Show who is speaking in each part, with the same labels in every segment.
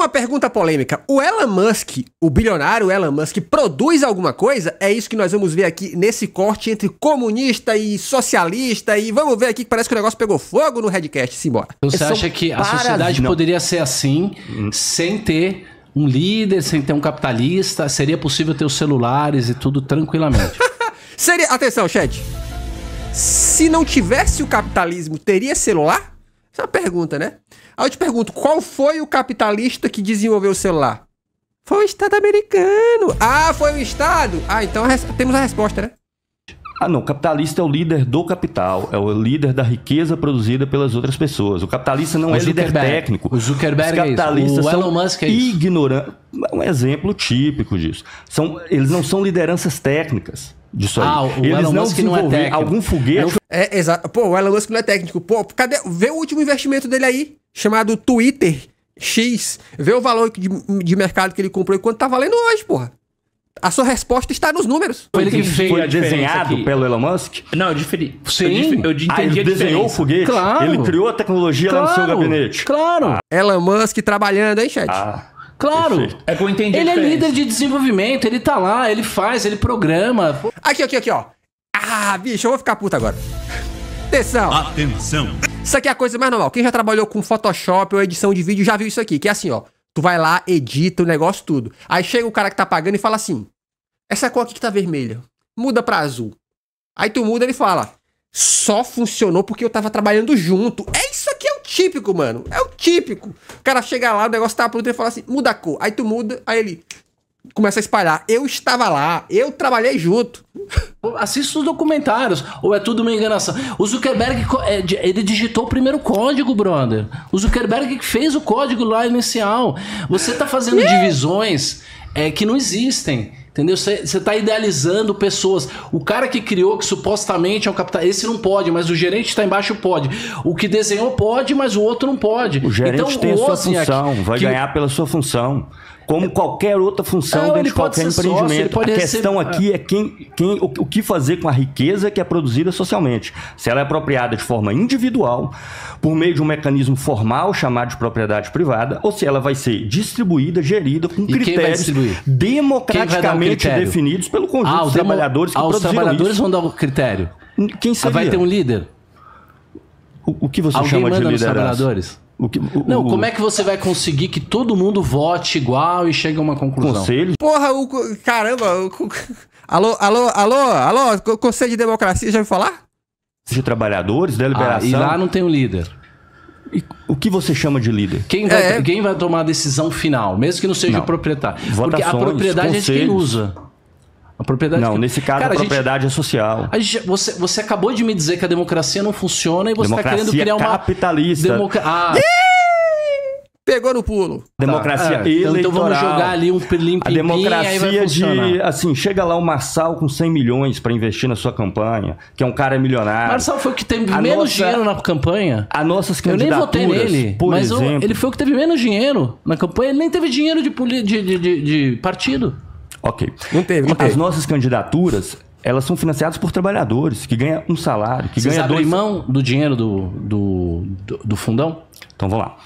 Speaker 1: uma pergunta polêmica. O Elon Musk, o bilionário Elon Musk, produz alguma coisa? É isso que nós vamos ver aqui nesse corte entre comunista e socialista. E vamos ver aqui que parece que o negócio pegou fogo no Redcast. Simbora. Então, você é acha que a sociedade não.
Speaker 2: poderia ser assim, hum. sem ter um líder, sem ter um capitalista? Seria possível ter os celulares e tudo tranquilamente?
Speaker 1: Seria. Atenção, chat. Se não tivesse o capitalismo, teria celular? Essa é uma pergunta, né? Aí eu te pergunto, qual foi o capitalista que desenvolveu o celular? Foi o Estado americano. Ah, foi o Estado? Ah, então temos a resposta, né?
Speaker 3: Ah, não. O capitalista é o líder do capital, é o líder da riqueza produzida pelas outras pessoas. O capitalista não o é líder técnico. O Zuckerberg é Os capitalistas é isso. O Elon Musk é ignorantes. Um exemplo típico disso. São, eles não são lideranças técnicas disso ah, O Eles Elon não Musk não é técnico. algum foguete.
Speaker 1: É, é, exato. Pô, o Elon Musk não é técnico. Pô, cadê? Vê o último investimento dele aí, chamado Twitter X. Vê o valor de, de mercado que ele comprou e quanto tá valendo hoje, porra. A sua resposta está nos números. Foi ele que fez Foi desenhado aqui.
Speaker 3: pelo Elon Musk? Não, eu diferi. Sim. Eu, eu entendi ah, ele desenhou o foguete? Claro. Ele criou a tecnologia claro. lá no seu gabinete?
Speaker 1: Claro. Ah. Elon Musk trabalhando, hein, chat? Ah. Claro. Perfeito. É que eu entendi. Ele é líder
Speaker 2: de desenvolvimento, ele tá lá, ele faz, ele
Speaker 1: programa. Aqui, aqui, aqui, ó. Ah, bicho, eu vou ficar puta agora. Atenção. Atenção. Isso aqui é a coisa mais normal. Quem já trabalhou com Photoshop ou edição de vídeo já viu isso aqui, que é assim, ó. Tu vai lá, edita o negócio tudo. Aí chega o cara que tá pagando e fala assim: essa cor aqui que tá vermelha, muda pra azul. Aí tu muda, e ele fala: só funcionou porque eu tava trabalhando junto. É isso aqui típico, mano. É o típico. O cara chega lá, o negócio tá pronto, ele fala assim, muda a cor. Aí tu muda, aí ele começa a espalhar. Eu estava lá, eu trabalhei junto. Assista os documentários, ou é tudo uma enganação? O Zuckerberg,
Speaker 2: é, ele digitou o primeiro código, brother. O Zuckerberg que fez o código lá inicial. Você tá fazendo divisões é, que não existem. Entendeu? Você está idealizando pessoas. O cara que criou, que supostamente é um capital, esse não pode, mas o gerente está embaixo pode. O que desenhou pode, mas o outro não pode. O gerente então, tem o a sua assim, função, aqui, vai que... ganhar
Speaker 3: pela sua função como é. qualquer outra função dentro de qualquer empreendimento. Sócio, a questão aqui é quem, quem o, o, que fazer com a riqueza que é produzida socialmente. Se ela é apropriada de forma individual, por meio de um mecanismo formal chamado de propriedade privada, ou se ela vai ser distribuída, gerida com e critérios democraticamente critério? definidos pelo conjunto ah, dos trabalhadores que ah, produziram Os trabalhadores isso. vão dar
Speaker 2: o critério. Quem seria? Ah, vai ter um líder? O, o que você Alguém chama de liderança? Os trabalhadores? O que, o, não, como é que você vai conseguir que todo
Speaker 1: mundo vote igual e chegue a uma conclusão? Conselho? Porra, o. Caramba! O, alô, alô, alô, alô, Conselho de Democracia, já ouviu falar?
Speaker 3: De trabalhadores, deliberação. Ah, e lá não tem um líder. E o que você chama de líder? Quem vai, é,
Speaker 1: quem vai tomar a
Speaker 2: decisão final, mesmo que não seja não. o proprietário? Votações, Porque a propriedade conselhos. é de quem usa.
Speaker 3: A propriedade. Não, que... nesse caso Cara, a propriedade gente... é social.
Speaker 2: Gente... você, você acabou de me dizer que a democracia não funciona
Speaker 1: e você está querendo criar uma.
Speaker 3: capitalista. Democa...
Speaker 1: Ah. Pegou no pulo. Democracia tá. eleitoral. Então vamos jogar ali
Speaker 3: um limpo A democracia de, assim, chega lá o Marçal com 100 milhões para investir na sua campanha, que é um cara milionário. Marçal
Speaker 2: foi o que teve a menos nossa, dinheiro
Speaker 3: na campanha. A nossas candidaturas, Eu nem votei nele, por mas exemplo. Eu, ele
Speaker 2: foi o que teve menos dinheiro na
Speaker 3: campanha. Ele nem teve dinheiro de, de, de, de partido. Ok. Não teve, não teve. As nossas candidaturas, elas são financiadas por trabalhadores, que ganham um salário, que Vocês ganha dois... mão do dinheiro do, do, do, do fundão? Então, vamos lá.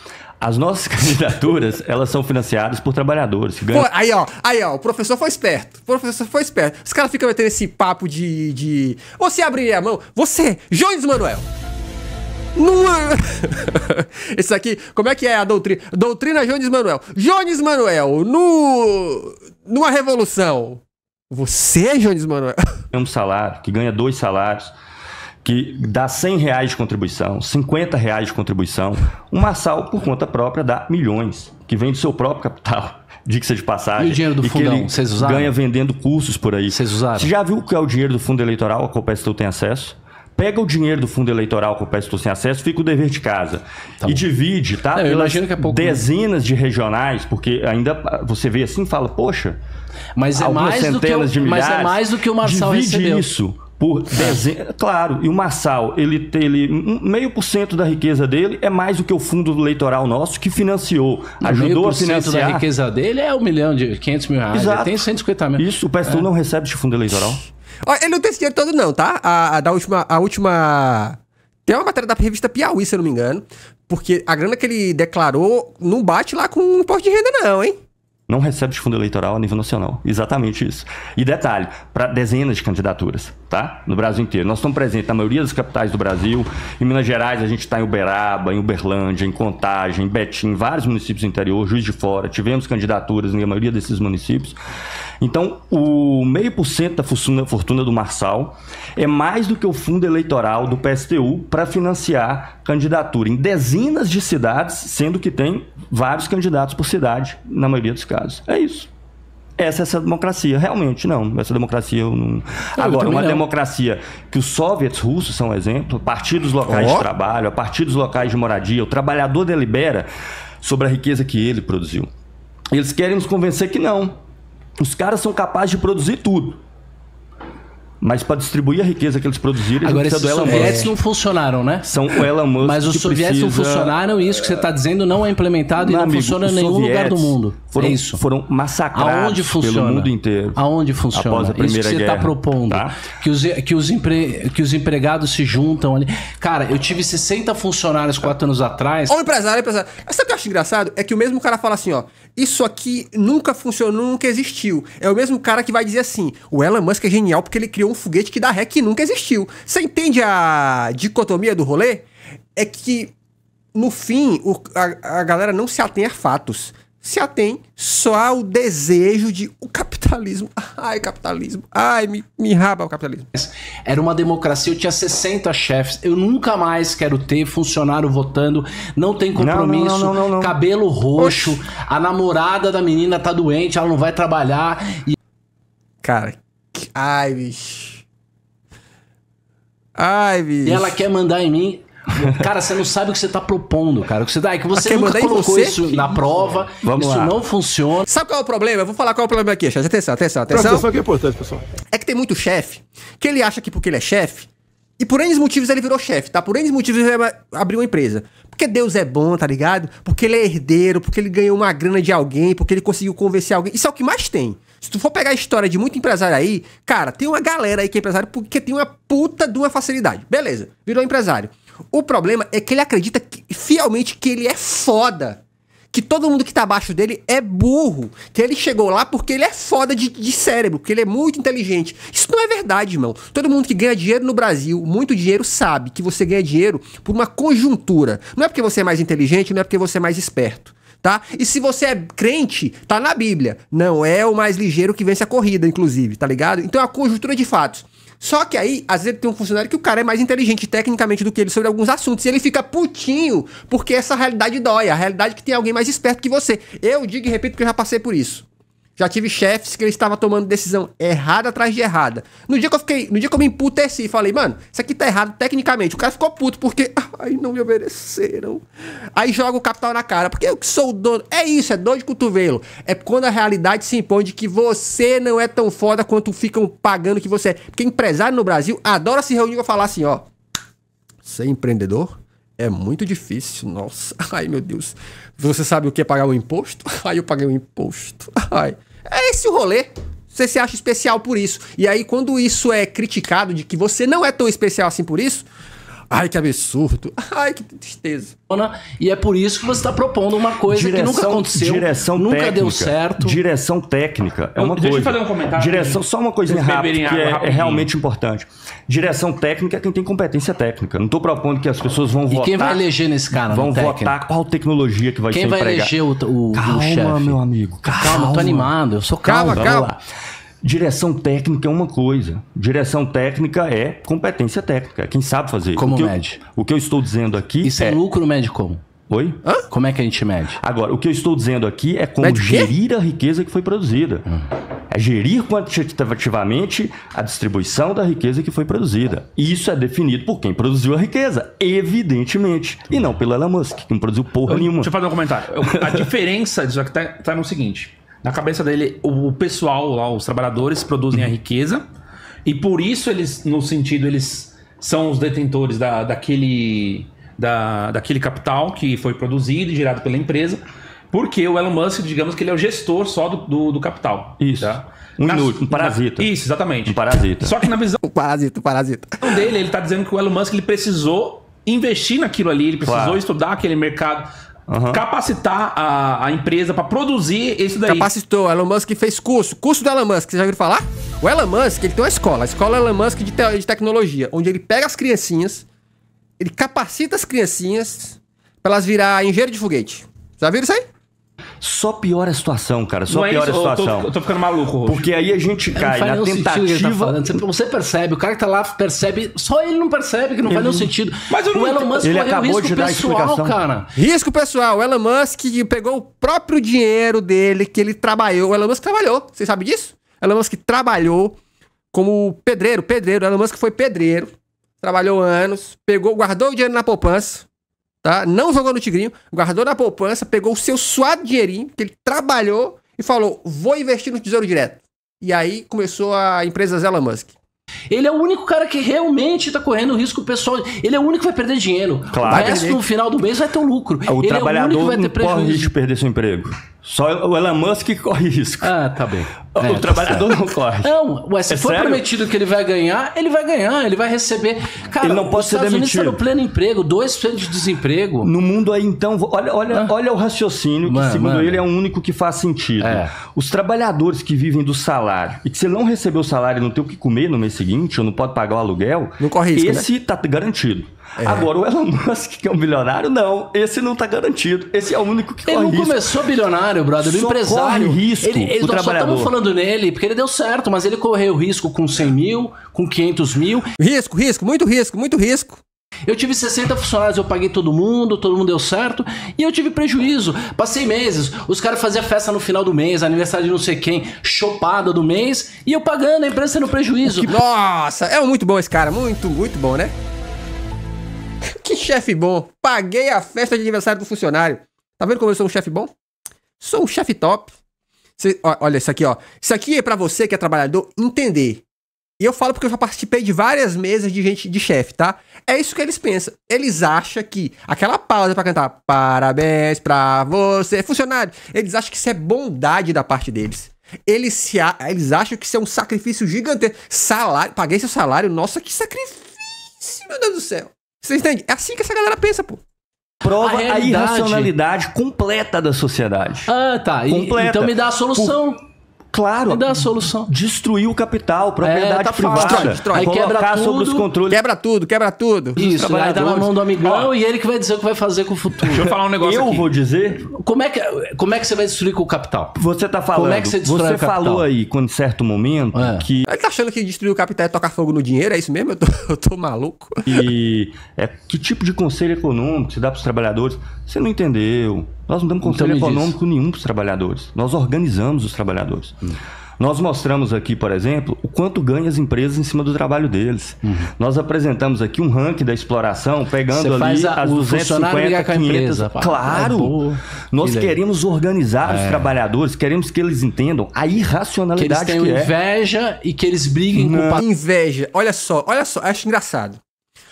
Speaker 3: As nossas candidaturas, elas são financiadas por trabalhadores. Que ganham... Pô,
Speaker 1: aí, ó, aí, ó, o professor foi esperto. O professor foi esperto. Os caras ficam metendo esse papo de, de. Você abriria a mão? Você, Jones Manuel! Numa... É. Isso aqui, como é que é a doutrina? Doutrina Jones Manuel.
Speaker 3: Jones Manuel, no numa revolução, você, Jones Manuel. Tem um salário, que ganha dois salários, que dá 100 reais de contribuição, 50 reais de contribuição, uma sal por conta própria dá milhões, que vem do seu próprio capital diga-se de passagem. E o dinheiro do fundão, vocês usaram? Ganha vendendo cursos por aí. Vocês usaram? Você já viu o que é o dinheiro do fundo eleitoral, a qual o tem acesso? pega o dinheiro do fundo eleitoral que eu peço estou sem acesso, fica o dever de casa. Tá e bom. divide, tá? Não, eu imagino que é pouco. Né? Dezenas de regionais, porque ainda você vê assim e fala, poxa, mas é mais do que milhares, Mas é mais do que o Marçal divide recebeu. isso por dezenas. Claro, e o Marçal, ele, ele meio por cento da riqueza dele é mais do que o fundo eleitoral nosso que financiou, ajudou a financiar. da riqueza dele é um milhão de 500 mil reais. Exato. tem 150 mil. Isso, o PSTU é. não recebe de fundo eleitoral.
Speaker 1: Ele não tem esse dinheiro todo, não, tá? A, a, da última, a última. Tem uma matéria da revista Piauí, se eu não me engano. Porque a grana que ele declarou não bate lá com o imposto
Speaker 3: de renda, não, hein? não recebe de fundo eleitoral a nível nacional. Exatamente isso. E detalhe, para dezenas de candidaturas, tá? No Brasil inteiro. Nós estamos presentes na maioria das capitais do Brasil. Em Minas Gerais, a gente está em Uberaba, em Uberlândia, em Contagem, em Betim, vários municípios do interior, Juiz de Fora. Tivemos candidaturas na maioria desses municípios. Então, o meio por cento da fortuna, fortuna do Marçal é mais do que o fundo eleitoral do PSTU para financiar candidatura em dezenas de cidades, sendo que tem vários candidatos por cidade, na maioria dos casos. É isso essa é essa democracia. Realmente, não. Essa democracia eu não. Eu Agora, uma não. democracia que os soviets russos são um exemplo, a partir dos locais oh. de trabalho, a partir dos locais de moradia, o trabalhador delibera sobre a riqueza que ele produziu. Eles querem nos convencer que não, os caras são capazes de produzir tudo. Mas para distribuir a riqueza que eles produziram, Agora, esses sovietes não
Speaker 2: funcionaram, né? São o Elon Musk Mas os sovietes precisa... não funcionaram e isso que você está dizendo não é implementado não, e não amigo, funciona em nenhum lugar do mundo. É foram, é isso. Foram
Speaker 3: massacrados Aonde funciona? pelo mundo inteiro. Aonde funciona? Após a primeira isso que você está tá?
Speaker 2: propondo. Tá? Que, os, que, os empre, que os empregados se juntam ali. Cara, eu tive
Speaker 1: 60 funcionários quatro anos atrás. Ô, empresário, empresário. Sabe o que eu acho engraçado? É que o mesmo cara fala assim, ó isso aqui nunca funcionou, nunca existiu. É o mesmo cara que vai dizer assim: o Elon Musk é genial porque ele criou um foguete que dá ré que nunca existiu. Você entende a dicotomia do rolê? É que, no fim, o, a, a galera não se atém a fatos. Se atém só ao desejo de capitalismo, ai, capitalismo, ai, me, me raba o capitalismo. Era uma democracia, eu tinha 60 chefes, eu nunca mais
Speaker 2: quero ter funcionário votando, não tem compromisso, não, não, não, cabelo roxo, Oxi. a namorada da menina tá doente, ela não vai trabalhar. E... Cara, ai, bicho. Ai, bicho. E ela quer mandar em mim, Cara, você não sabe o que você tá propondo, cara. O que você, tá. é que você Quer nunca colocou você? isso na prova. Vamos isso lá. não
Speaker 1: funciona. Sabe qual é o problema? Eu vou falar qual é o problema aqui, chefe. Atenção, atenção, atenção. atenção que é importante, pessoal. É que tem muito chefe que ele acha que porque ele é chefe, e por N motivos ele virou chefe, tá? Por N motivos ele abriu uma empresa. Porque Deus é bom, tá ligado? Porque ele é herdeiro, porque ele ganhou uma grana de alguém, porque ele conseguiu convencer alguém. Isso é o que mais tem. Se tu for pegar a história de muito empresário aí, cara, tem uma galera aí que é empresário porque tem uma puta de uma facilidade. Beleza, virou empresário. O problema é que ele acredita que, fielmente que ele é foda. Que todo mundo que tá abaixo dele é burro. Que ele chegou lá porque ele é foda de, de cérebro, que ele é muito inteligente. Isso não é verdade, irmão. Todo mundo que ganha dinheiro no Brasil, muito dinheiro, sabe que você ganha dinheiro por uma conjuntura. Não é porque você é mais inteligente, não é porque você é mais esperto tá? E se você é crente, tá na Bíblia. Não é o mais ligeiro que vence a corrida, inclusive, tá ligado? Então é a conjuntura de fatos. Só que aí, às vezes, tem um funcionário que o cara é mais inteligente tecnicamente do que ele sobre alguns assuntos. E ele fica putinho, porque essa realidade dói. A realidade é que tem alguém mais esperto que você. Eu digo e repito que eu já passei por isso. Já tive chefes que ele estava tomando decisão errada atrás de errada. No dia que eu fiquei, no dia que eu me emputeci, falei, mano, isso aqui tá errado tecnicamente. O cara ficou puto porque, ai, não me obedeceram. Aí joga o capital na cara, porque eu que sou o dono. É isso, é dor de cotovelo. É quando a realidade se impõe de que você não é tão foda quanto ficam pagando que você é. Porque empresário no Brasil adora se reunir e falar assim, ó, é empreendedor é muito difícil, nossa. Ai, meu Deus. Você sabe o que é pagar o um imposto? Ai, eu paguei o um imposto. Ai. É esse o rolê. Você se acha especial por isso. E aí, quando isso é criticado de que você não é tão especial assim por isso, Ai, que absurdo. Ai, que tristeza. E é por isso que você está propondo uma
Speaker 2: coisa direção, que nunca aconteceu. Direção nunca técnica, deu certo.
Speaker 3: Direção técnica. É uma coisa. Deixa eu fazer um comentário. Direção, só uma coisa rápida, que é, é, realmente importante. Direção técnica é quem tem competência técnica. Não estou propondo que as pessoas vão e votar. E quem vai eleger nesse cara? Vão votar técnico? qual tecnologia que vai quem ser Quem vai eleger o, o, calma, o chefe? Calma, meu amigo. Calma, calma, tô animado. Eu sou calmo. Calma, calma. Direção técnica é uma coisa. Direção técnica é competência técnica. É quem sabe fazer. Como o mede? Eu, o que eu estou dizendo aqui Isso é, é... lucro mede como? Oi? Hã? Como é que a gente mede? Agora, o que eu estou dizendo aqui é como gerir a riqueza que foi produzida. Hum. É gerir quantitativamente a distribuição da riqueza que foi produzida. E Isso é definido por quem produziu a riqueza, evidentemente. E não pelo Elon Musk, que não produziu porra eu, nenhuma. Deixa eu
Speaker 4: fazer um comentário. a diferença disso aqui está tá no seguinte. Na cabeça dele, o pessoal lá, os trabalhadores produzem a riqueza e por isso eles, no sentido, eles são os detentores da, daquele, da, daquele capital que foi produzido e gerado pela empresa. Porque o Elon Musk, digamos que ele é o gestor só do, do, do capital. Isso. Tá? Um inútil, um parasita. Na, isso, exatamente. Um parasita. Só que na visão. um parasita, um dele, ele está dizendo que o Elon Musk ele precisou investir naquilo ali, ele precisou claro. estudar aquele mercado. Uhum. capacitar a, a empresa para
Speaker 1: produzir isso daí. Capacitou, Elon Musk fez curso. Curso do Elon Musk, você já ouviu falar? O Elon Musk, ele tem uma escola, a escola Elon Musk de, te de tecnologia, onde ele pega as criancinhas, ele capacita as criancinhas para elas virar engenheiro de foguete. Já viram isso aí?
Speaker 3: só piora a situação, cara. Só não é piora é isso, a situação. Eu tô, eu tô
Speaker 1: ficando maluco, Roxo. Porque aí a gente cai na tá tentativa.
Speaker 2: Tá você percebe, o cara que tá lá percebe, só ele não percebe que não ele... faz nenhum uhum. sentido. Mas o Elon Musk ele acabou risco de dar pessoal, explicação. cara.
Speaker 1: Risco pessoal. O Elon Musk pegou o próprio dinheiro dele que ele trabalhou. O Elon Musk trabalhou. Você sabe disso? O Elon Musk trabalhou como pedreiro, pedreiro. O Elon Musk foi pedreiro. Trabalhou anos, pegou, guardou o dinheiro na poupança tá? Não jogou no Tigrinho, guardou na poupança, pegou o seu suado dinheirinho, que ele trabalhou e falou: vou investir no Tesouro Direto. E aí começou a empresa Elon Musk. Ele é o único cara que realmente tá correndo risco pessoal. Ele é o único que vai perder dinheiro.
Speaker 3: Claro. O resto, no
Speaker 2: final do mês, vai ter um lucro. O Ele trabalhador é o único que vai ter prejuízo. corre risco de
Speaker 3: perder seu emprego. Só o Elon Musk que corre risco. Ah, tá bem. O, é, o tá trabalhador tá não corre.
Speaker 2: Não, ué, se é for sério? prometido
Speaker 3: que ele vai ganhar, ele vai ganhar, ele vai receber. Cara, ele não pode ser Estados demitido. Unidos tá no pleno emprego, 2% de desemprego. No mundo aí, então, olha, olha, ah. olha o raciocínio que, segundo ele, é o único que faz sentido. É. Os trabalhadores que vivem do salário e que se não recebeu o salário não tem o que comer no mês seguinte, seguinte, ou não pode pagar o aluguel, não corre risco, esse está né? Tá garantido. É. Agora, o Elon Musk, que é um bilionário, não. Esse não está garantido. Esse é o único que ele corre risco. Ele não começou bilionário, brother. Ele empresário. corre risco ele, ele, o nós trabalhador. Só estamos
Speaker 2: falando nele, porque ele deu certo, mas ele correu risco com 100 mil, com 500 mil. Risco, risco, muito risco, muito risco. Eu tive 60 funcionários, eu paguei todo mundo, todo mundo deu certo, e eu tive prejuízo. Passei meses, os caras faziam festa no final do mês, aniversário de não sei quem, chopada do mês, e eu pagando, a empresa tendo prejuízo.
Speaker 1: Que... Nossa, é muito bom esse cara, muito, muito bom, né? Que chefe bom! Paguei a festa de aniversário do funcionário. Tá vendo como eu sou um chefe bom? Sou um chefe top. Cê, olha isso aqui, ó. Isso aqui é para você que é trabalhador entender. E eu falo porque eu já participei de várias mesas de gente de chefe, tá? É isso que eles pensam. Eles acham que aquela pausa para cantar parabéns pra você, funcionário, eles acham que isso é bondade da parte deles. Eles, se a... eles acham que isso é um sacrifício gigantesco. Salário, paguei seu salário, nossa, que sacrifício, meu Deus do céu. Você entende? É assim que essa galera
Speaker 3: pensa, pô prova a, a, irracionalidade completa da sociedade. Ah, tá. E, Então me dá a solução. Por, Claro. dá a solução. Destruir o capital, propriedade é, tá privada. Destrói, destrói. Aí quebra tudo, sobre os controles. Quebra tudo, quebra tudo. Isso, vai dá na mão do amigão
Speaker 2: e ele que vai dizer o que vai fazer com o futuro. Deixa eu falar um negócio Eu aqui. vou dizer... Como é, que, como é que você vai destruir com o
Speaker 3: capital? Você tá falando... Como é que você destrói Você falou aí, quando certo momento, é. que... Ele tá achando que destruir o capital é tocar fogo no dinheiro? É isso mesmo? Eu tô, eu tô maluco. E é, que tipo de conselho econômico você dá pros trabalhadores? Você não entendeu. Nós não damos então conselho então, econômico nenhum para os trabalhadores. Nós organizamos os trabalhadores. Nós mostramos aqui, por exemplo, o quanto ganham as empresas em cima do trabalho deles. Uhum. Nós apresentamos aqui um ranking da exploração, pegando Você ali a, as 250, 500. Empresa, claro! É nós queremos organizar é. os trabalhadores, queremos que eles entendam a irracionalidade que eles tenham que é. inveja
Speaker 1: é. e que eles briguem não. com... Inveja. Olha só, olha só. Acho engraçado.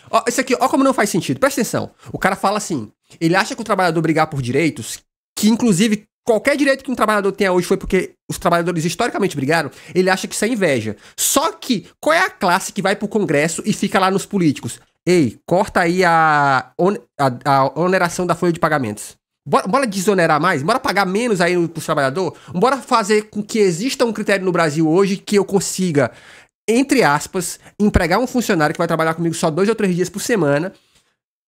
Speaker 1: Ó, isso aqui, ó como não faz sentido. Presta atenção. O cara fala assim, ele acha que o trabalhador brigar por direitos, que inclusive Qualquer direito que um trabalhador tenha hoje foi porque os trabalhadores historicamente brigaram, ele acha que isso é inveja. Só que, qual é a classe que vai pro Congresso e fica lá nos políticos? Ei, corta aí a, on, a, a oneração da folha de pagamentos. Bora, bora, desonerar mais? Bora pagar menos aí pros trabalhadores? Bora fazer com que exista um critério no Brasil hoje que eu consiga, entre aspas, empregar um funcionário que vai trabalhar comigo só dois ou três dias por semana.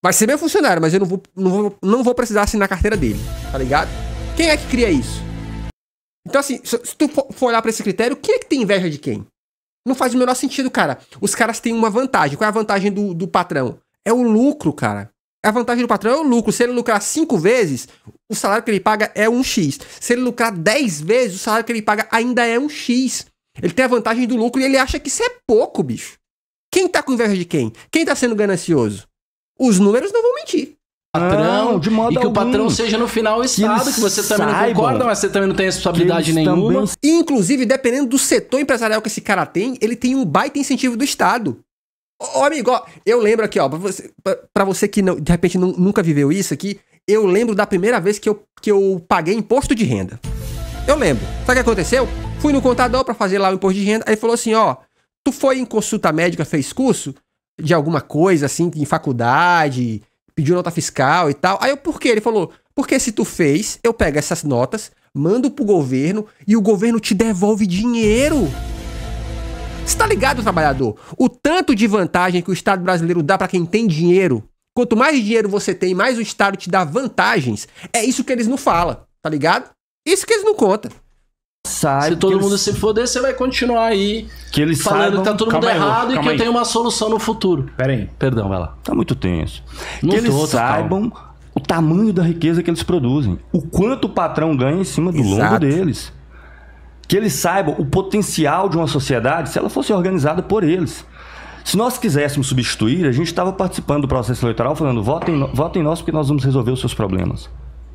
Speaker 1: Vai ser meu funcionário, mas eu não vou, não vou, não vou precisar assinar a carteira dele, tá ligado? Quem é que cria isso? Então, assim, se tu for olhar pra esse critério, quem é que tem inveja de quem? Não faz o menor sentido, cara. Os caras têm uma vantagem. Qual é a vantagem do, do patrão? É o lucro, cara. A vantagem do patrão é o lucro. Se ele lucrar cinco vezes, o salário que ele paga é um X. Se ele lucrar 10 vezes, o salário que ele paga ainda é um X. Ele tem a vantagem do lucro e ele acha que isso é pouco, bicho. Quem tá com inveja de quem? Quem tá sendo ganancioso? Os números não vão mentir patrão não, de modo e que algum. o patrão seja no final o Estado, que, que você também não concorda, mas você também não tem responsabilidade nenhuma. Também... Inclusive, dependendo do setor empresarial que esse cara tem, ele tem um baita incentivo do Estado. Ô, amigo, ó, eu lembro aqui, ó, pra você, para você que não, de repente não, nunca viveu isso aqui, eu lembro da primeira vez que eu, que eu paguei imposto de renda. Eu lembro. Sabe o que aconteceu? Fui no contador para fazer lá o imposto de renda, aí ele falou assim, ó, tu foi em consulta médica, fez curso de alguma coisa assim, em faculdade, pediu nota fiscal e tal. Aí eu, por quê? Ele falou, porque se tu fez, eu pego essas notas, mando pro governo e o governo te devolve dinheiro. Você tá ligado, trabalhador? O tanto de vantagem que o Estado brasileiro dá para quem tem dinheiro. Quanto mais dinheiro você tem, mais o Estado te dá vantagens. É isso que eles não falam, tá ligado? Isso que eles não contam sabe. Se todo mundo eles... se foder, você vai continuar aí que eles falando saibam... que tá
Speaker 3: todo mundo errado e que aí. eu tenho uma
Speaker 2: solução no futuro.
Speaker 3: Pera aí. Perdão, vai lá. Tá muito tenso. Não que eles saibam calma. o tamanho da riqueza que eles produzem, o quanto o patrão ganha em cima do Exato. lombo deles. Que eles saibam o potencial de uma sociedade se ela fosse organizada por eles. Se nós quiséssemos substituir, a gente estava participando do processo eleitoral falando: votem, votem nós porque nós vamos resolver os seus problemas.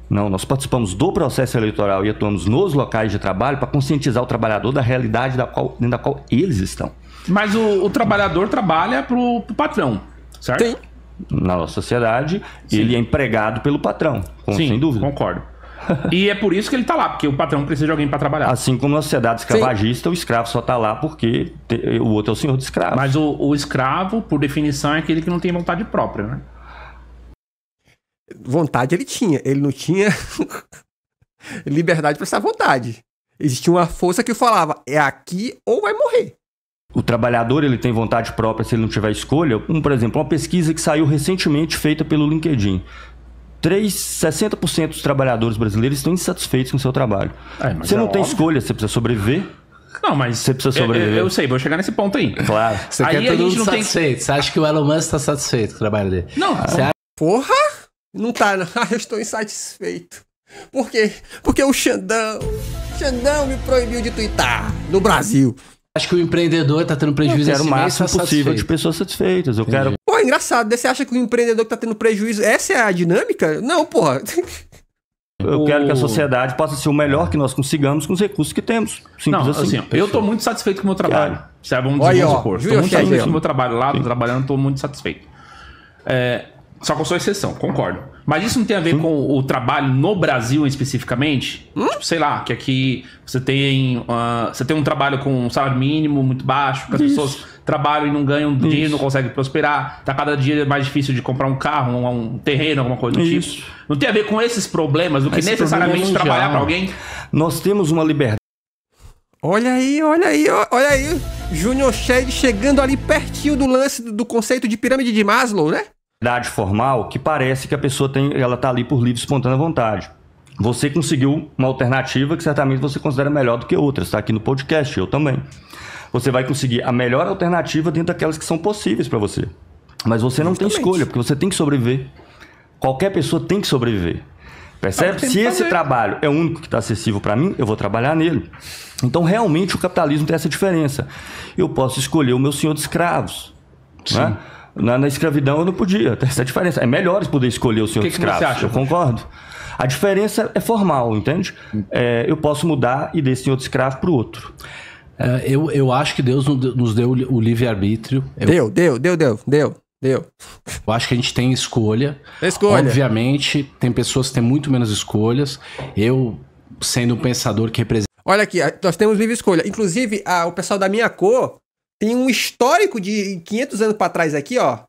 Speaker 3: Não, nós participamos do processo eleitoral e atuamos nos locais de trabalho para conscientizar o trabalhador da realidade da qual, da qual eles estão. Mas o, o trabalhador trabalha para o patrão, certo? Sim. Na nossa sociedade, Sim. ele é
Speaker 4: empregado pelo patrão, com, Sim, sem dúvida. concordo. e é por isso que ele está lá, porque o patrão precisa de alguém para trabalhar. Assim como na sociedade escravagista,
Speaker 3: Sim. o escravo só está lá porque o outro é o
Speaker 4: senhor do escravo. Mas o, o escravo, por definição, é aquele que não tem vontade própria, né?
Speaker 1: Vontade ele tinha, ele não tinha liberdade para essa vontade. Existia uma força que falava: é aqui ou vai morrer.
Speaker 3: O trabalhador ele tem vontade própria se ele não tiver escolha. Um, por exemplo, uma pesquisa que saiu recentemente feita pelo LinkedIn. 3, 60% dos trabalhadores brasileiros estão insatisfeitos com o seu trabalho. É, você é não óbvio. tem escolha, você precisa sobreviver. Não, mas você precisa sobreviver. Eu, eu, eu,
Speaker 4: sei,
Speaker 2: vou chegar nesse ponto aí. Claro. Você aí quer todo mundo satisfeito. Tem... Você acha que o Elon Musk está satisfeito com o trabalho dele? Não. Você acha... Porra!
Speaker 1: Não tá, não. Ah, eu estou insatisfeito. Por quê? Porque o Xandão, Xandão me proibiu de twittar no Brasil.
Speaker 2: Acho que o empreendedor tá tendo prejuízo.
Speaker 1: Eu assim, o né? máximo é possível satisfeito. de
Speaker 3: pessoas satisfeitas. Eu Entendi. quero.
Speaker 1: Pô, é engraçado. Né? Você acha que o empreendedor que tá tendo prejuízo, essa é a dinâmica? Não, porra.
Speaker 3: Eu o... quero que a sociedade possa ser o melhor que nós consigamos com os recursos que temos. Simples não, assim. assim eu tô muito satisfeito com o meu trabalho. Claro. Sabe, vamos, Olha, Estou supor. muito satisfeito com o meu
Speaker 4: trabalho lá, tô trabalhando, tô muito satisfeito. É, só que eu sou exceção, concordo. Mas isso não tem a ver hum. com o trabalho no Brasil especificamente? Hum? Tipo, sei lá, que aqui você tem, uh, você tem um trabalho com um salário mínimo muito baixo, que as isso. pessoas trabalham e não ganham isso. dinheiro, não conseguem prosperar, tá cada dia mais difícil de comprar um carro, um, um terreno, alguma coisa do tipo. isso. tipo. Não tem a ver com esses problemas, do que Esse necessariamente é trabalhar para alguém. Nós
Speaker 1: temos uma liberdade. Olha aí, olha aí, olha aí. Junior Shade chegando ali pertinho do lance do conceito de pirâmide de Maslow, né?
Speaker 3: idade formal que parece que a pessoa tem, ela está ali por livre espontânea vontade. Você conseguiu uma alternativa que certamente você considera melhor do que outras, está aqui no podcast, eu também. Você vai conseguir a melhor alternativa dentro daquelas que são possíveis para você. Mas você não tem escolha, porque você tem que sobreviver. Qualquer pessoa tem que sobreviver. Percebe? Se esse trabalho é o único que está acessível para mim, eu vou trabalhar nele. Então, realmente, o capitalismo tem essa diferença. Eu posso escolher o meu senhor de escravos. Né? Na, na, escravidão eu não podia. Tem essa diferença. É melhor poder escolher o senhor que, que escravo. Você acha? Eu concordo. A diferença é formal, entende? É, eu posso mudar e desse senhor de escravo para o outro. É, eu, eu acho que Deus nos deu o
Speaker 2: livre-arbítrio. Deu, deu, deu, deu, deu. Deu. Eu acho que a gente tem escolha. escolha. Obviamente, tem pessoas que têm muito menos escolhas. Eu, sendo um pensador que representa.
Speaker 1: Olha aqui, nós temos livre escolha. Inclusive, a, o pessoal da minha cor tem um histórico de 500 anos para trás aqui, ó,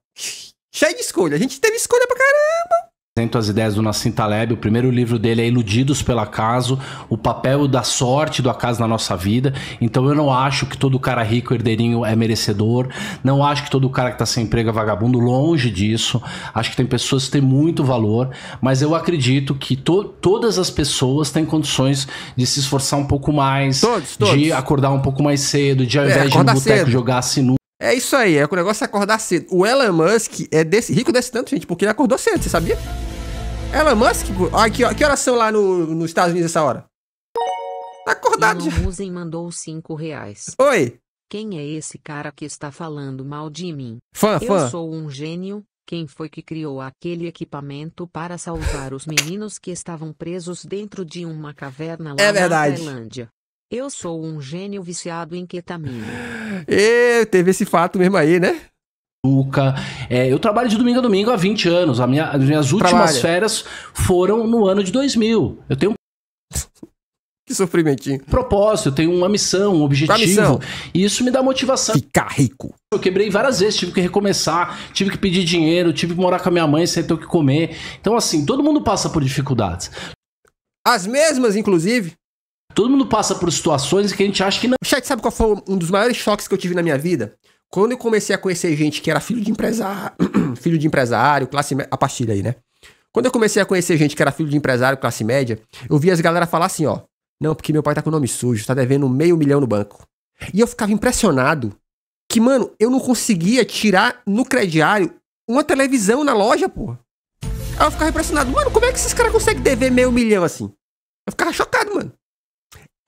Speaker 1: cheio de escolha. A gente teve escolha pra caramba
Speaker 2: apresento as ideias do Nassim Taleb. O primeiro livro dele é Iludidos pelo Acaso, o papel da sorte do acaso na nossa vida. Então eu não acho que todo cara rico, herdeirinho, é merecedor. Não acho que todo cara que está sem emprego é vagabundo. Longe disso. Acho que tem pessoas que têm muito valor, mas eu acredito que to todas as pessoas têm condições de se esforçar um pouco mais, todos, todos. de acordar um pouco mais cedo, de ao é, invés é, de ir no boteco jogar sinu.
Speaker 1: É isso aí, é o negócio é acordar cedo. O Elon Musk é desse, rico desse tanto, gente, porque ele acordou cedo, você sabia? Elon Musk? Olha, que, que horas são lá no, nos Estados Unidos essa hora?
Speaker 2: Tá acordado Elon já. Musk mandou 5 reais. Oi. Quem é esse cara que está falando mal de mim? Fã, Eu fã. Eu sou um gênio. Quem foi que criou aquele equipamento para salvar os meninos que estavam presos dentro de uma caverna lá é verdade. na Tailândia? Eu sou um gênio viciado em ketamina.
Speaker 1: E teve
Speaker 2: esse fato mesmo aí, né? Luca. É, eu trabalho de domingo a domingo há 20 anos. Minha, as minhas últimas Trabalha. férias foram no ano de 2000. Eu tenho que sofrimentinho. Propósito, eu tenho uma missão, um objetivo. Missão. E isso me dá motivação. Ficar rico. Eu quebrei várias vezes, tive que recomeçar, tive que pedir dinheiro, tive que morar com a minha mãe sem ter o que comer. Então, assim, todo mundo passa por dificuldades. As mesmas, inclusive.
Speaker 1: Todo mundo passa por situações que a gente acha que não. O chat sabe qual foi um dos maiores choques que eu tive na minha vida? Quando eu comecei a conhecer gente que era filho de empresário, filho de empresário, classe a partir daí, né? Quando eu comecei a conhecer gente que era filho de empresário, classe média, eu via as galera falar assim, ó, não, porque meu pai tá com o nome sujo, tá devendo meio milhão no banco. E eu ficava impressionado que, mano, eu não conseguia tirar no crediário uma televisão na loja, porra. Aí eu ficava impressionado, mano, como é que esses caras conseguem dever meio milhão assim? Eu ficava chocado, mano.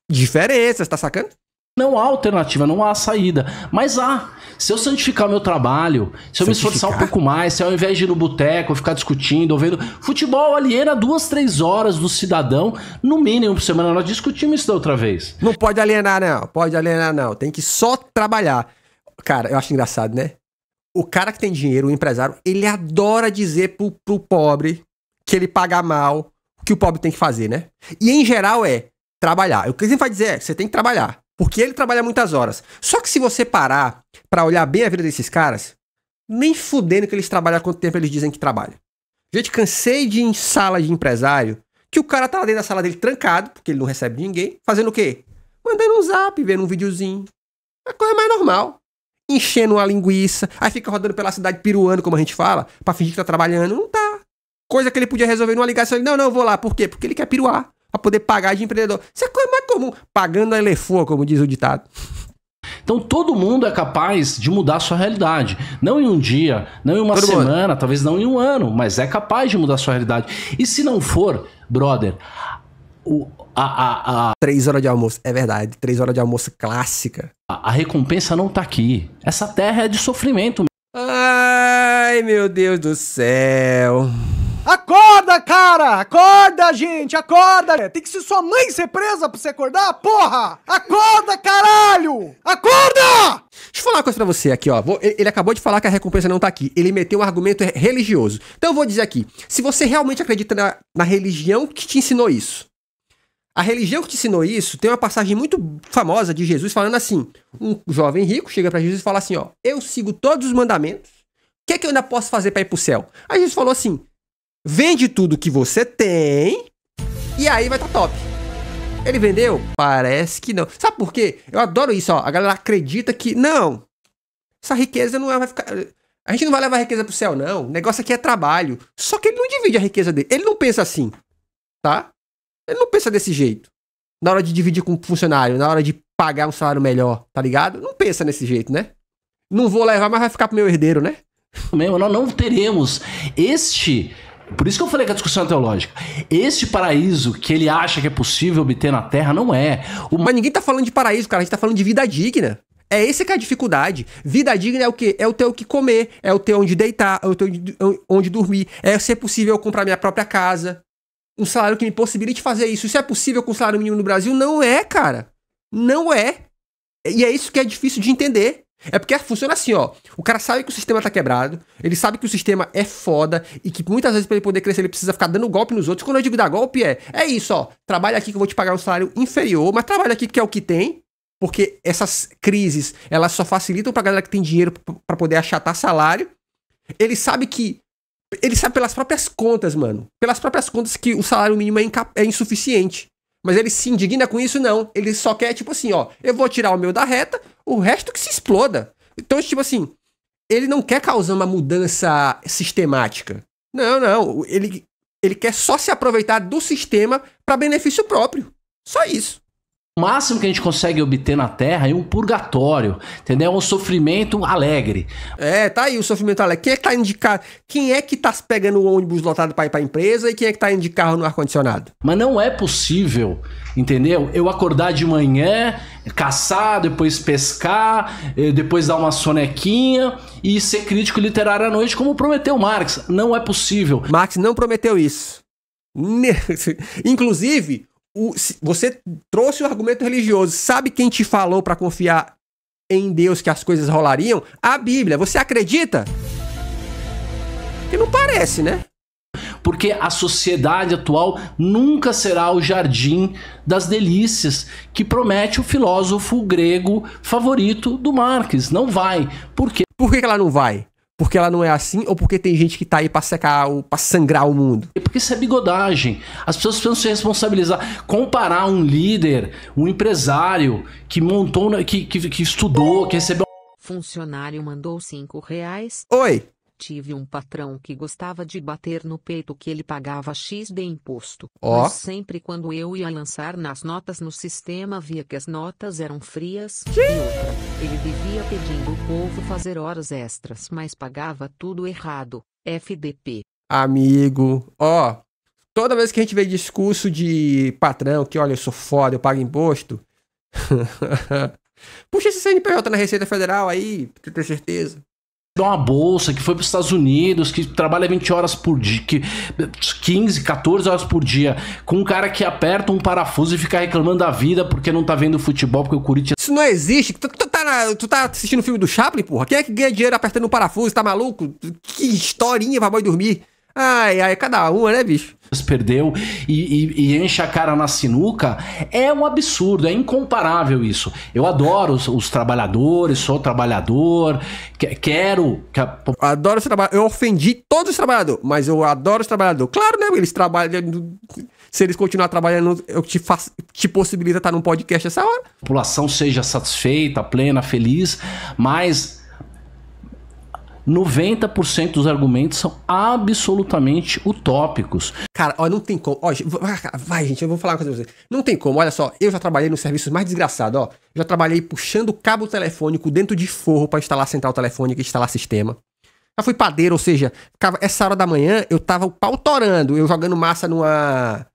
Speaker 1: Diferença, tá sacando? não há alternativa, não há saída. Mas há.
Speaker 2: Se eu santificar o meu trabalho, se eu me esforçar um pouco mais, se ao invés de ir no boteco, ficar discutindo, ou vendo. Futebol aliena duas, três horas do cidadão, no mínimo por semana. Nós discutimos
Speaker 1: isso da outra vez. Não pode alienar, não. Pode alienar, não. Tem que só trabalhar. Cara, eu acho engraçado, né? O cara que tem dinheiro, o empresário, ele adora dizer pro, pro pobre que ele paga mal, o que o pobre tem que fazer, né? E em geral é trabalhar. O que ele vai dizer é você tem que trabalhar. Porque ele trabalha muitas horas. Só que se você parar para olhar bem a vida desses caras, nem fudendo que eles trabalham quanto tempo eles dizem que trabalham. Gente, cansei de ir em sala de empresário que o cara tá lá dentro da sala dele trancado, porque ele não recebe ninguém, fazendo o quê? Mandando um zap, vendo um videozinho. É a coisa mais normal. Enchendo uma linguiça, aí fica rodando pela cidade peruano, como a gente fala, pra fingir que tá trabalhando. Não tá. Coisa que ele podia resolver numa ligação. Ele, não, não, vou lá. Por quê? Porque ele quer piruar para poder pagar de empreendedor. Isso é coisa mais comum. Pagando a elefua, como diz o ditado. Então todo mundo é capaz de
Speaker 2: mudar a sua realidade. Não em um dia, não em uma todo semana, mundo. talvez não em um ano, mas é capaz de mudar a sua realidade. E se não for, brother, o, a, a, a, Três
Speaker 1: horas de almoço, é verdade. Três horas de almoço clássica.
Speaker 2: A, a recompensa não tá aqui. Essa terra é de sofrimento.
Speaker 1: Ai, meu Deus do céu. Acorda, cara! Acorda, gente! Acorda! Tem que ser sua mãe ser presa pra você acordar? Porra! Acorda, caralho! Acorda! Deixa eu falar uma coisa pra você aqui, ó. ele acabou de falar que a recompensa não tá aqui. Ele meteu um argumento religioso. Então eu vou dizer aqui. Se você realmente acredita na, na religião que te ensinou isso, a religião que te ensinou isso tem uma passagem muito famosa de Jesus falando assim: um jovem rico chega para Jesus e fala assim: Ó, eu sigo todos os mandamentos, o que, é que eu ainda posso fazer para ir para o céu? Aí Jesus falou assim: Vende tudo que você tem e aí vai estar tá top. Ele vendeu? Parece que não. Sabe por quê? Eu adoro isso, ó. A galera acredita que não. Essa riqueza não é, vai ficar a gente não vai levar a riqueza pro céu, não. O negócio aqui é trabalho. Só que ele não divide a riqueza dele. Ele não pensa assim, tá? Ele não pensa desse jeito. Na hora de dividir com um funcionário, na hora de pagar um salário melhor, tá ligado? Não pensa nesse jeito, né? Não vou levar, mas vai ficar pro meu herdeiro, né? Não, não teremos este
Speaker 2: por isso que eu falei que a discussão é teológica. Esse paraíso que ele acha que é possível obter na Terra não
Speaker 1: é. O... Mas ninguém tá falando de paraíso, cara. A gente tá falando de vida digna. É essa que é a dificuldade. Vida digna é o quê? É o ter o que comer, é o ter onde deitar, é o ter onde, onde dormir, é ser possível comprar minha própria casa. Um salário que me possibilite fazer isso. Isso é possível com salário mínimo no Brasil? Não é, cara. Não é. E é isso que é difícil de entender. É porque funciona assim, ó. O cara sabe que o sistema tá quebrado, ele sabe que o sistema é foda e que muitas vezes para ele poder crescer ele precisa ficar dando golpe nos outros. Quando eu digo dar golpe é, é isso, ó. Trabalha aqui que eu vou te pagar um salário inferior, mas trabalha aqui que é o que tem, porque essas crises, elas só facilitam pra galera que tem dinheiro para poder achatar salário. Ele sabe que ele sabe pelas próprias contas, mano. Pelas próprias contas que o salário mínimo é, é insuficiente. Mas ele se indigna com isso, não. Ele só quer, tipo assim, ó, eu vou tirar o meu da reta o resto que se exploda. Então, tipo assim, ele não quer causar uma mudança sistemática. Não, não. Ele, ele quer só se aproveitar do sistema para benefício próprio. Só isso.
Speaker 2: O máximo que a gente consegue obter na Terra é um purgatório, entendeu? É um sofrimento
Speaker 1: alegre. É, tá aí o sofrimento alegre. Quem é que tá indo de carro? Quem é que tá pegando o ônibus lotado para ir pra empresa e quem é que tá indo de carro no ar-condicionado? Mas não é possível, entendeu? Eu
Speaker 2: acordar de manhã, caçar, depois pescar, eh, depois dar uma sonequinha e ser crítico literário à noite, como prometeu Marx. Não é possível. Marx não
Speaker 1: prometeu isso. Inclusive, o, você trouxe o argumento religioso, sabe quem te falou para confiar em Deus que as coisas rolariam? A Bíblia. Você acredita? Que não parece, né?
Speaker 2: porque a sociedade atual nunca será o jardim das delícias que promete o filósofo grego favorito do Marx. Não vai. Por quê? Por que ela não vai? porque ela não é assim ou porque tem gente que tá aí pra secar, o pra sangrar o mundo? É porque isso é bigodagem. As pessoas precisam se responsabilizar. Comparar um líder, um empresário que montou, que, que, que estudou, que recebeu funcionário mandou cinco reais. Oi, tive um patrão que gostava de bater no peito que ele pagava X de imposto. Oh. Mas sempre quando eu ia lançar nas notas no sistema via que as notas eram frias que? e outra, ele vivia pedindo o povo fazer horas extras, mas pagava tudo errado. FDP.
Speaker 1: Amigo, ó, oh, toda vez que a gente vê discurso de patrão que olha, eu sou foda, eu pago imposto. Puxa esse CNPJ na Receita Federal aí, pra ter
Speaker 2: certeza dá uma bolsa, que foi para os Estados Unidos, que trabalha 20 horas por dia, que 15, 14 horas por dia, com um cara que aperta um parafuso e fica reclamando da vida
Speaker 1: porque não tá vendo futebol, porque o Corinthians. Isso não existe. Tu, tu, tá, na, tu tá assistindo o filme do Chaplin, porra? Quem é que ganha dinheiro apertando um parafuso? Tá maluco? Que historinha pra boi dormir? Ai, ai, cada uma, né, bicho? Perdeu e, e, e, enche a cara na sinuca, é um
Speaker 2: absurdo, é incomparável isso. Eu adoro os, os trabalhadores, sou trabalhador,
Speaker 1: que, quero. Que a... Adoro esse trabalho. Eu ofendi todos os trabalhadores, mas eu adoro os trabalhadores. Claro, né, eles trabalham. Se eles continuar trabalhando, eu te, faço, te possibilita estar num podcast essa hora. A população seja satisfeita, plena, feliz, mas
Speaker 2: 90% dos argumentos são absolutamente
Speaker 1: utópicos. Cara, ó, não tem como. Ó, vai, gente, eu vou falar uma coisa pra vocês. Não tem como, olha só, eu já trabalhei nos serviços mais desgraçados, ó. Já trabalhei puxando cabo telefônico dentro de forro para instalar central telefônica e instalar sistema. Já fui padeiro, ou seja, ficava, essa hora da manhã eu tava o pau torando, eu jogando massa numa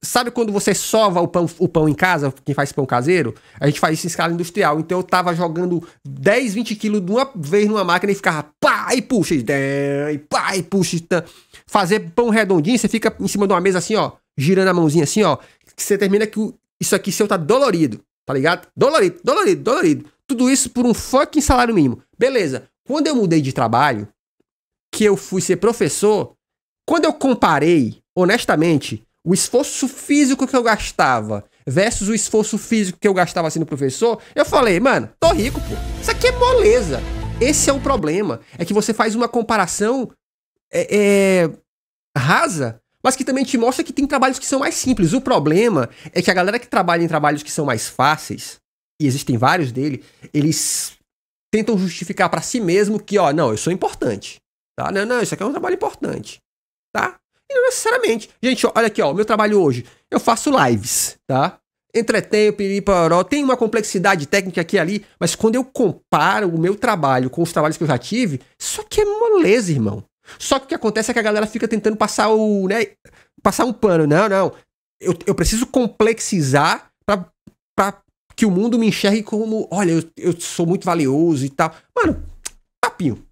Speaker 1: Sabe quando você sova o pão, o pão em casa, quem faz pão caseiro? A gente faz isso em escala industrial. Então eu tava jogando 10, 20 quilos de uma vez numa máquina e ficava pá e puxa, e pá e puxa. Fazer pão redondinho, você fica em cima de uma mesa assim, ó, girando a mãozinha assim, ó. Que você termina que isso aqui seu tá dolorido, tá ligado? Dolorido, dolorido, dolorido. Tudo isso por um fucking salário mínimo. Beleza. Quando eu mudei de trabalho, que eu fui ser professor, quando eu comparei, honestamente, o esforço físico que eu gastava versus o esforço físico que eu gastava sendo professor, eu falei, mano, tô rico, pô. Isso aqui é moleza. Esse é o problema. É que você faz uma comparação é, é, rasa, mas que também te mostra que tem trabalhos que são mais simples. O problema é que a galera que trabalha em trabalhos que são mais fáceis, e existem vários dele, eles tentam justificar para si mesmo que, ó, não, eu sou importante. Tá? Não, não, isso aqui é um trabalho importante. Tá? E não necessariamente. Gente, olha aqui, ó, meu trabalho hoje. Eu faço lives, tá? Entretenho, piriparó, tem uma complexidade técnica aqui e ali, mas quando eu comparo o meu trabalho com os trabalhos que eu já tive, isso aqui é moleza, irmão. Só que o que acontece é que a galera fica tentando passar o, né, passar um pano. Não, não. Eu, eu preciso complexizar para que o mundo me enxergue como, olha, eu, eu sou muito valioso e tal. Mano,
Speaker 2: papinho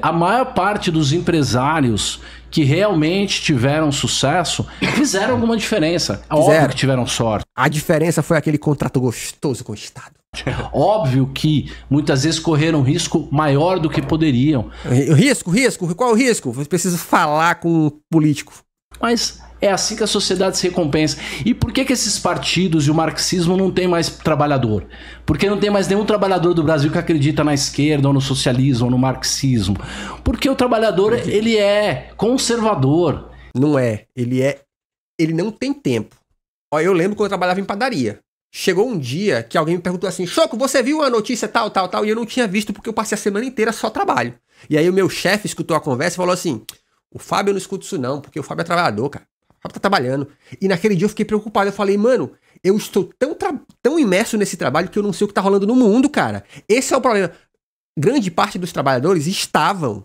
Speaker 2: a maior parte dos empresários que realmente tiveram sucesso fizeram alguma diferença. É fizeram. Óbvio que tiveram sorte. A diferença foi aquele contrato gostoso com o Estado. Óbvio que muitas vezes correram risco maior do que poderiam. Risco, risco, qual o risco? Você precisa falar com o político. Mas é assim que a sociedade se recompensa. E por que, que esses partidos e o marxismo não tem mais trabalhador? Porque não tem mais nenhum trabalhador do Brasil que acredita na esquerda, ou no socialismo, ou no marxismo. Porque o trabalhador, ele é conservador.
Speaker 1: Não é. Ele é. Ele não tem tempo. Ó, eu lembro quando eu trabalhava em padaria. Chegou um dia que alguém me perguntou assim: Choco, você viu a notícia tal, tal, tal? E eu não tinha visto porque eu passei a semana inteira só trabalho. E aí o meu chefe escutou a conversa e falou assim: O Fábio não escuta isso não, porque o Fábio é trabalhador, cara. Rafa tá trabalhando. E naquele dia eu fiquei preocupado. Eu falei, mano, eu estou tão, tão imerso nesse trabalho que eu não sei o que tá rolando no mundo, cara. Esse é o problema. Grande parte dos trabalhadores estavam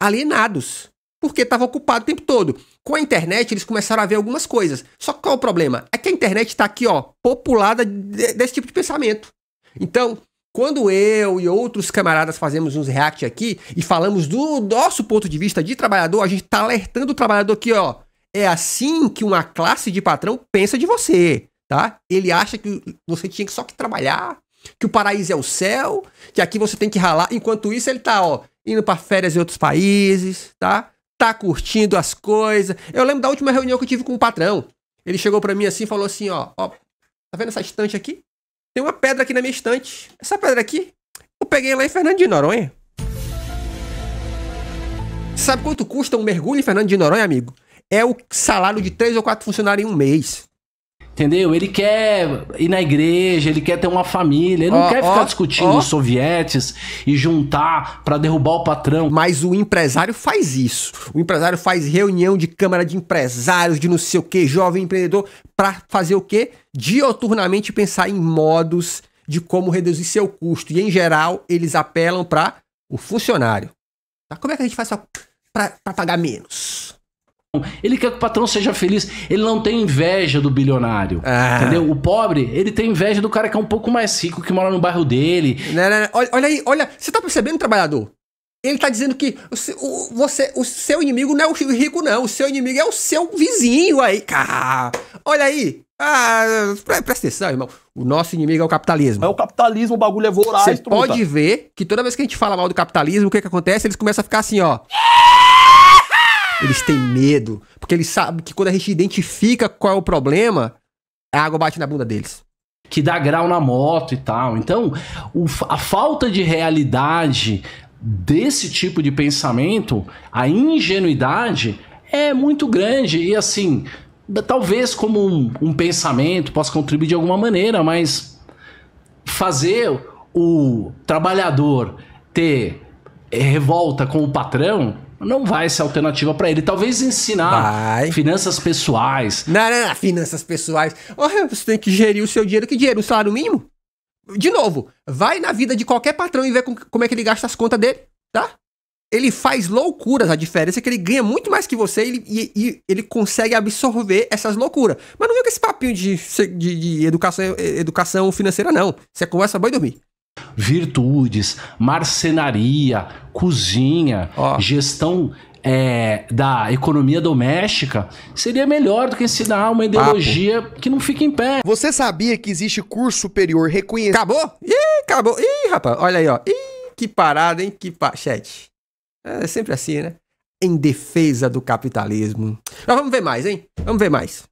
Speaker 1: alienados. Porque estava ocupado o tempo todo. Com a internet, eles começaram a ver algumas coisas. Só que qual é o problema? É que a internet está aqui, ó, populada de, desse tipo de pensamento. Então, quando eu e outros camaradas fazemos uns react aqui e falamos do nosso ponto de vista de trabalhador, a gente está alertando o trabalhador aqui, ó. É assim que uma classe de patrão pensa de você, tá? Ele acha que você tinha só que trabalhar, que o paraíso é o céu, que aqui você tem que ralar. Enquanto isso, ele tá, ó, indo para férias em outros países, tá? Tá curtindo as coisas. Eu lembro da última reunião que eu tive com o patrão. Ele chegou para mim assim e falou assim, ó, ó, tá vendo essa estante aqui? Tem uma pedra aqui na minha estante. Essa pedra aqui, eu peguei lá em Fernando de Noronha. Sabe quanto custa um mergulho em Fernando de Noronha, amigo? é o salário de três ou quatro funcionários em um mês. Entendeu? Ele quer
Speaker 2: ir na igreja, ele quer ter uma família, ele oh, não quer ficar oh, discutindo oh. os sovietes e juntar
Speaker 1: para derrubar o patrão. Mas o empresário faz isso. O empresário faz reunião de câmara de empresários, de não sei o que, jovem empreendedor, para fazer o quê? Dioturnamente pensar em modos de como reduzir seu custo. E em geral, eles apelam para o funcionário. Tá? Como é que a gente faz para pagar menos?
Speaker 2: Ele quer que o patrão seja feliz. Ele não tem inveja do bilionário. Ah. Entendeu? O pobre,
Speaker 1: ele tem inveja do cara que é um pouco mais rico, que mora no bairro dele. Não, né, não, né, não. Né. Olha, olha, aí, olha. Você tá percebendo, trabalhador? Ele tá dizendo que o, você, o seu inimigo não é o rico, não. O seu inimigo é o seu vizinho aí, cara. Olha aí. Ah, presta atenção, irmão. O nosso inimigo é o capitalismo. É o capitalismo, o bagulho é voraz. Você pode ver que toda vez que a gente fala mal do capitalismo, o que que acontece? Eles começam a ficar assim, ó. Eles têm medo. Porque eles sabem que quando a gente identifica qual é o problema, a água bate na bunda deles
Speaker 2: que dá grau na moto e tal. Então, o, a falta de realidade desse tipo de pensamento, a ingenuidade é muito grande e assim, talvez como um, um pensamento possa contribuir de alguma maneira, mas fazer o trabalhador ter revolta com o patrão não vai ser alternativa para ele. Talvez ensinar
Speaker 1: vai. finanças pessoais. Não, não, não, finanças pessoais. Olha, você tem que gerir o seu dinheiro. Que dinheiro? O salário mínimo? De novo, vai na vida de qualquer patrão e vê como é que ele gasta as contas dele, tá? Ele faz loucuras, a diferença é que ele ganha muito mais que você e, e, e ele consegue absorver essas loucuras. Mas não vem com esse papinho de, de, de educação, educação financeira, não. Você conversa, vai dormir virtudes, marcenaria,
Speaker 2: cozinha, oh. gestão é, da economia doméstica, seria melhor do que ensinar uma ideologia Papo. que não fica em pé. Você sabia que
Speaker 1: existe curso superior reconhecido? Acabou? Ih, acabou. Ih, rapaz, olha aí, ó. Ih, que parada, hein? Que pa... Chat. É, é sempre assim, né? Em defesa do capitalismo. Mas vamos ver mais, hein? Vamos ver mais.